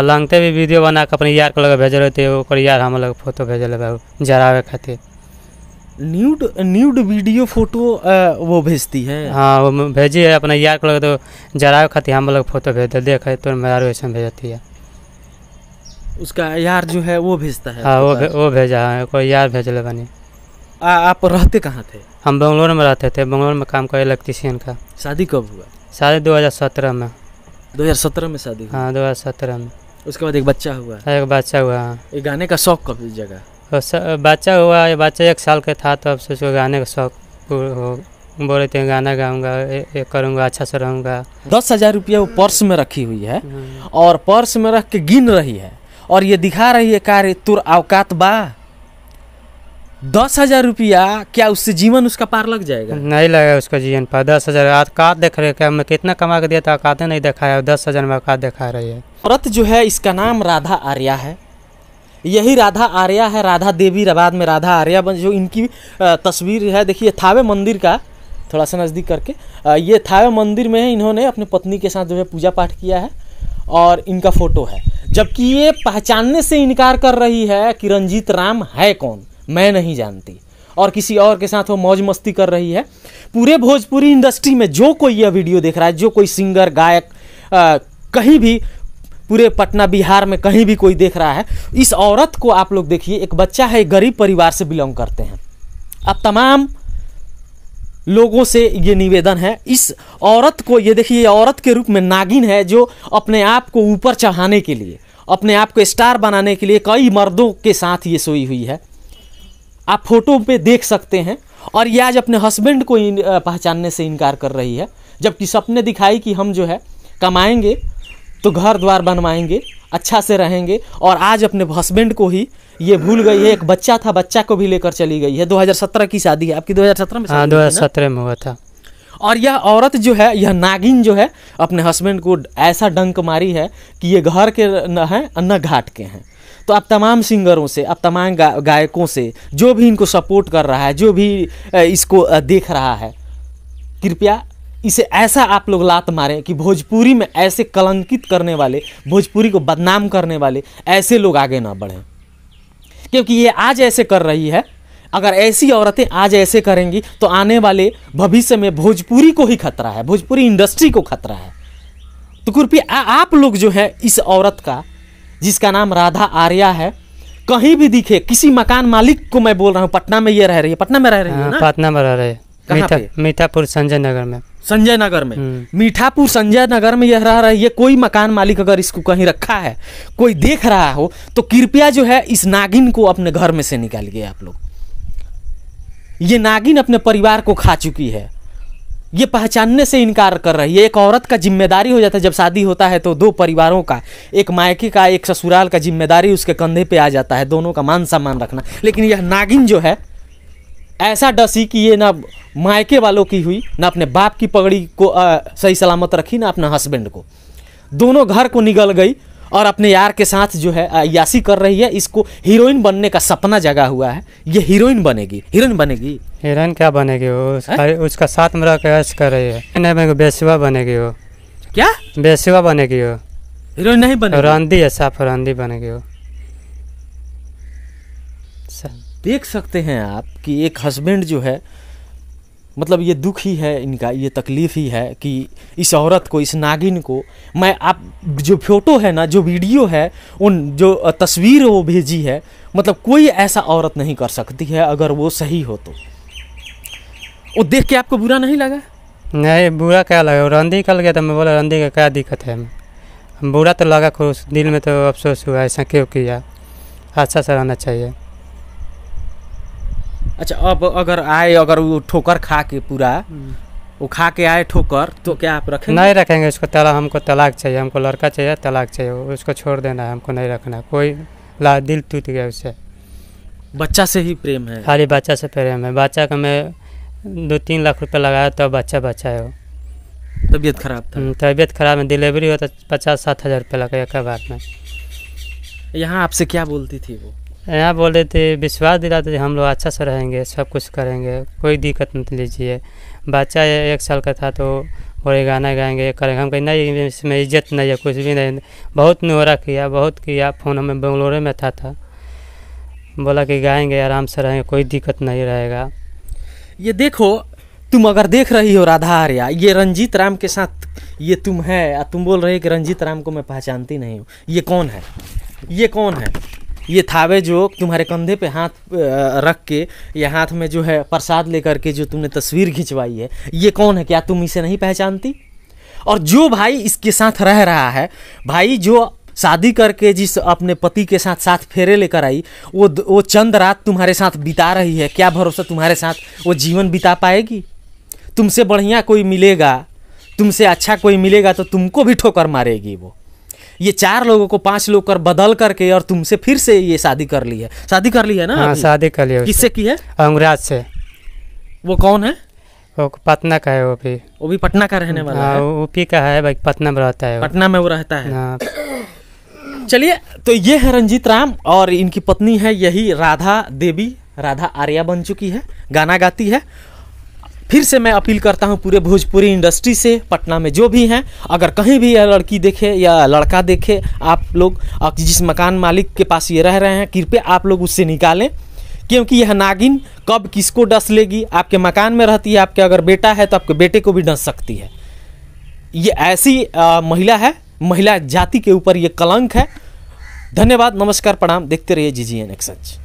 लंगते भी वीडियो बना के अपने यार को लगे भेजल रहते ओकर यार हम लोग फोटो भेजल भाई जरावे खातिर न्यूड न्यूड वीडियो फोटो आ, वो भेजती है हाँ वो भेजी है अपने यार को लगे तो जरावे खातिर हम लोग फोटो भेज देख तो मेरा ऐसे भेजती है उसका यार जो है वो भेजता है हाँ वो भे, वो भेजा हाँ, है कोई यार भेज ले बनी आ, आप रहते कहाँ थे हम बंगलोर में रहते थे बंगलोर में काम करे इलेक्ट्रीशियन का शादी कब हुआ शादी दो में 2017 में शादी हाँ 2017 में उसके बाद एक बच्चा हुआ एक बच्चा हुआ हाँ। ये गाने का शौक कब जगह बच्चा हुआ ये बच्चा एक साल का था तो से उसको गाने का शौक हो बोले थे गाना गाऊंगा ये करूँगा अच्छा से रहूंगा दस हज़ार रुपया वो पर्स में रखी हुई है हाँ। और पर्स में रख के गिन रही है और ये दिखा रही है कार्य तुर अवकात बा दस हजार रुपया क्या उससे जीवन उसका पार लग जाएगा नहीं लगा उसका जीवन पार दस हजार औकात देख रहे क्या मैं कितना कमा के दिया था औकातें नहीं दिखाया दस हजार में औकात दिखा रही है औरत जो है इसका नाम राधा आर्या है यही राधा आर्या है राधा देवी बाद में राधा आर्या बन जो इनकी तस्वीर है देखिए थावे मंदिर का थोड़ा सा नज़दीक करके ये थावे मंदिर में इन्होंने अपनी पत्नी के साथ जो है पूजा पाठ किया है और इनका फोटो है जबकि ये पहचानने से इनकार कर रही है कि रंजीत राम है कौन मैं नहीं जानती और किसी और के साथ वो मौज मस्ती कर रही है पूरे भोजपुरी इंडस्ट्री में जो कोई यह वीडियो देख रहा है जो कोई सिंगर गायक आ, कहीं भी पूरे पटना बिहार में कहीं भी कोई देख रहा है इस औरत को आप लोग देखिए एक बच्चा है गरीब परिवार से बिलोंग करते हैं अब तमाम लोगों से ये निवेदन है इस औरत को ये देखिए ये औरत के रूप में नागिन है जो अपने आप को ऊपर चढ़ाने के लिए अपने आप को स्टार बनाने के लिए कई मर्दों के साथ ये सोई हुई है आप फोटो पे देख सकते हैं और ये आज अपने हस्बैंड को पहचानने से इनकार कर रही है जबकि सपने दिखाई कि हम जो है कमाएंगे तो घर द्वार बनवाएंगे अच्छा से रहेंगे और आज अपने हस्बैंड को ही ये भूल गई है एक बच्चा था बच्चा को भी लेकर चली गई है 2017 की शादी है आपकी 2017 में हाँ हज़ार में हुआ था और यह औरत जो है यह नागिन जो है अपने हस्बैंड को ऐसा डंक मारी है कि ये घर के न हैं न घाट के हैं तो आप तमाम सिंगरों से आप तमाम गा, गायकों से जो भी इनको सपोर्ट कर रहा है जो भी इसको देख रहा है कृपया इसे ऐसा आप लोग लात मारें कि भोजपुरी में ऐसे कलंकित करने वाले भोजपुरी को बदनाम करने वाले ऐसे लोग आगे ना बढ़ें क्योंकि ये आज ऐसे कर रही है अगर ऐसी औरतें आज ऐसे करेंगी तो आने वाले भविष्य में भोजपुरी को ही खतरा है भोजपुरी इंडस्ट्री को खतरा है तो कृपया आप लोग जो है इस औरत का जिसका नाम राधा आर्या है कहीं भी दिखे किसी मकान मालिक को मैं बोल रहा हूँ पटना में ये रह रही है पटना में रह रही है हाँ, पटना में रह रही है मीठापुर संजय नगर में संजय नगर में मीठापुर संजय नगर में यह रह रहा है ये कोई मकान मालिक अगर इसको कहीं रखा है कोई देख रहा हो तो कृपया जो है इस नागिन को अपने घर में से निकालिए आप लोग ये नागिन अपने परिवार को खा चुकी है ये पहचानने से इनकार कर रही है एक औरत का जिम्मेदारी हो जाता है जब शादी होता है तो दो परिवारों का एक मायके का एक ससुराल का जिम्मेदारी उसके कंधे पे आ जाता है दोनों का मान सम्मान रखना लेकिन यह नागिन जो है ऐसा डसी कि ये ना मायके वालों की हुई ना अपने बाप की पगड़ी को आ, सही सलामत रखी ना अपने हस्बैंड को दोनों घर को निगल गई और अपने यार के साथ जो है यासी कर रही है इसको हीरोइन बनने का सपना जगा हुआ है ये हीरोइन बनेगी हीरोइन बनेगी हीरोइन क्या बनेगी वो उसका, उसका साथ में रहकर ऐश कर रही है नहीं बेसुआ बनेगी वो क्या बेसुआ बनेगी वो हीरोइन नहीं बनेगी रंदी है साफ रंदी बनेगी वो देख सकते हैं आप कि एक हस्बैंड जो है मतलब ये दुख ही है इनका ये तकलीफ़ ही है कि इस औरत को इस नागिन को मैं आप जो फोटो है ना जो वीडियो है उन जो तस्वीर वो भेजी है मतलब कोई ऐसा औरत नहीं कर सकती है अगर वो सही हो तो वो देख के आपको बुरा नहीं लगा नहीं बुरा क्या लगा रंदी कल गया तो मैं बोला रंदी का क्या दिक्कत है बुरा तो लगा खुश दिल में तो अफसोस हुआ ऐसा क्यों किया अच्छा से रहना चाहिए अच्छा अब अगर आए अगर वो ठोकर खा के पूरा वो हम्म। खा के आए ठोकर तो हम्म। क्या आप रखेंगे नहीं रखेंगे उसको तला हमको तलाक चाहिए हमको लड़का चाहिए तलाक चाहिए उसको छोड़ देना है हमको नहीं रखना कोई ला दिल टूट गया उससे बच्चा से ही प्रेम है खाली बच्चा से प्रेम है बच्चा का मैं दो तीन लाख रुपये लगाया तो बच्चा बच्चा है वो तबीयत खराब था हम्म, तबीयत खराब में डिलीवरी हो तो पचास सात हज़ार रुपये लगा एक बार में यहाँ आपसे क्या बोलती थी वो यहाँ बोले थे विश्वास दिलाते थे हम लोग अच्छा से रहेंगे सब कुछ करेंगे कोई दिक्कत मत लीजिए बच्चा एक साल का था तो बोले गाना गाएंगे करेंगे हम कहीं नहीं इसमें इज्जत नहीं है कुछ भी नहीं बहुत नोहरा किया बहुत किया फ़ोन हमें बेंगलोरे में था था बोला कि गाएंगे आराम से रहेंगे कोई दिक्कत नहीं रहेगा ये देखो तुम अगर देख रही हो राधा आर्या ये रंजीत राम के साथ ये तुम है तुम बोल रहे हो कि रंजीत राम को मैं पहचानती नहीं हूँ ये कौन है ये कौन है ये थावे जो तुम्हारे कंधे पे हाथ रख के या हाथ में जो है प्रसाद लेकर के जो तुमने तस्वीर खिंचवाई है ये कौन है क्या तुम इसे नहीं पहचानती और जो भाई इसके साथ रह रहा है भाई जो शादी करके जिस अपने पति के साथ साथ फेरे लेकर आई वो वो चंद रात तुम्हारे साथ बिता रही है क्या भरोसा तुम्हारे साथ वो जीवन बिता पाएगी तुमसे बढ़िया कोई मिलेगा तुमसे अच्छा कोई मिलेगा तो तुमको भी ठोकर मारेगी वो ये चार लोगों को पांच लोग कर बदल करके और तुमसे फिर से ये शादी कर ली है शादी कर ली है ना हाँ, शादी कर लिया किससे की है अंग्रेज से वो कौन है वो पटना का है वो भी वो भी पटना का रहने वाला हाँ, है ओपी का है भाई पटना में रहता है पटना में वो रहता है हाँ। चलिए तो ये है रंजीत राम और इनकी पत्नी है यही राधा देवी राधा आर्या बन चुकी है गाना गाती है फिर से मैं अपील करता हूँ पूरे भोजपुरी इंडस्ट्री से पटना में जो भी हैं अगर कहीं भी यह लड़की देखे या लड़का देखे आप लोग जिस मकान मालिक के पास ये रह रहे हैं कृपया आप लोग उससे निकालें क्योंकि यह नागिन कब किसको डस लेगी आपके मकान में रहती है आपके अगर बेटा है तो आपके बेटे को भी डस सकती है ये ऐसी आ, महिला है महिला जाति के ऊपर ये कलंक है धन्यवाद नमस्कार प्रणाम देखते रहिए जी जी एन एक्सच